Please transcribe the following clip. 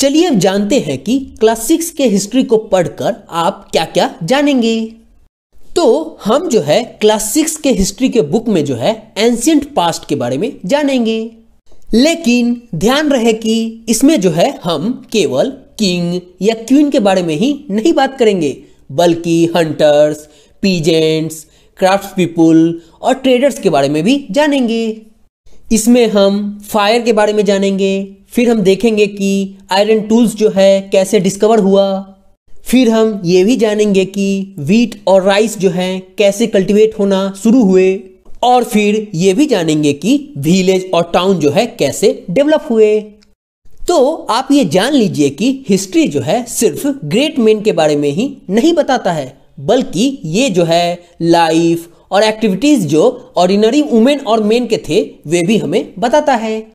चलिए अब जानते हैं कि क्लास सिक्स के हिस्ट्री को पढ़कर आप क्या क्या जानेंगे तो हम जो है क्लास सिक्स के हिस्ट्री के बुक में जो है एंशियंट पास्ट के बारे में जानेंगे लेकिन ध्यान रहे कि इसमें जो है हम केवल किंग या क्वीन के बारे में ही नहीं बात करेंगे बल्कि हंटर्स पीजेंट्स क्राफ्ट पीपुल और ट्रेडर्स के बारे में भी जानेंगे इसमें हम फायर के बारे में जानेंगे फिर हम देखेंगे कि आयरन टूल्स जो है कैसे डिस्कवर हुआ फिर हम ये भी जानेंगे कि वीट और राइस जो है कैसे कल्टीवेट होना शुरू हुए और फिर ये भी जानेंगे कि विलेज और टाउन जो है कैसे डेवलप हुए तो आप ये जान लीजिए कि हिस्ट्री जो है सिर्फ ग्रेट मेन के बारे में ही नहीं बताता है बल्कि ये जो है लाइफ और एक्टिविटीज़ जो ऑर्डिनरी वुमेन और मेन के थे वे भी हमें बताता है